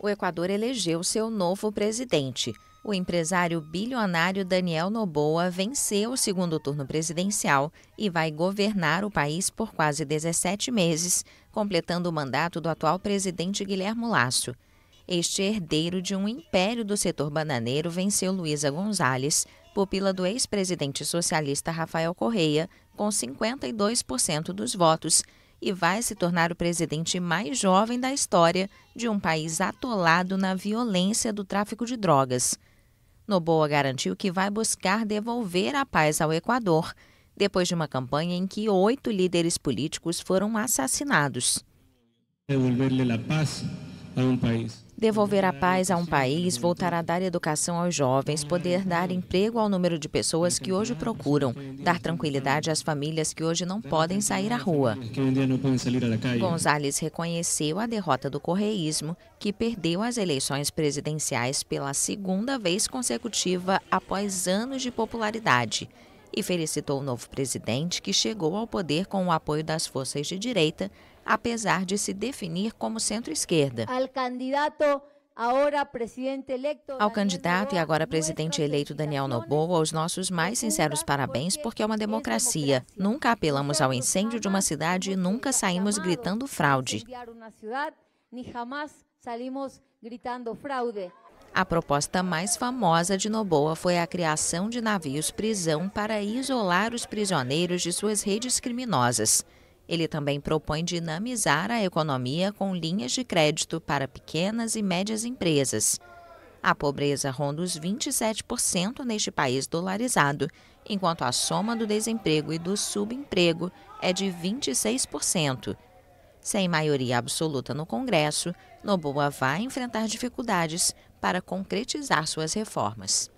o Equador elegeu seu novo presidente. O empresário bilionário Daniel Noboa venceu o segundo turno presidencial e vai governar o país por quase 17 meses, completando o mandato do atual presidente Guilhermo Lasso. Este herdeiro de um império do setor bananeiro venceu Luísa Gonzalez, pupila do ex-presidente socialista Rafael Correia, com 52% dos votos e vai se tornar o presidente mais jovem da história de um país atolado na violência do tráfico de drogas. Noboa garantiu que vai buscar devolver a paz ao Equador, depois de uma campanha em que oito líderes políticos foram assassinados. Devolver-lhe a paz a um país devolver a paz a um país, voltar a dar educação aos jovens, poder dar emprego ao número de pessoas que hoje procuram, dar tranquilidade às famílias que hoje não podem sair à rua. Gonzalez reconheceu a derrota do correísmo, que perdeu as eleições presidenciais pela segunda vez consecutiva após anos de popularidade e felicitou o novo presidente, que chegou ao poder com o apoio das forças de direita, apesar de se definir como centro-esquerda. Ao candidato e agora presidente eleito Daniel Noboa, os nossos mais sinceros parabéns, porque é uma democracia. Nunca apelamos ao incêndio de uma cidade e nunca saímos gritando fraude. A proposta mais famosa de Noboa foi a criação de navios-prisão para isolar os prisioneiros de suas redes criminosas. Ele também propõe dinamizar a economia com linhas de crédito para pequenas e médias empresas. A pobreza ronda os 27% neste país dolarizado, enquanto a soma do desemprego e do subemprego é de 26%. Sem maioria absoluta no Congresso, Noboa vai enfrentar dificuldades para concretizar suas reformas.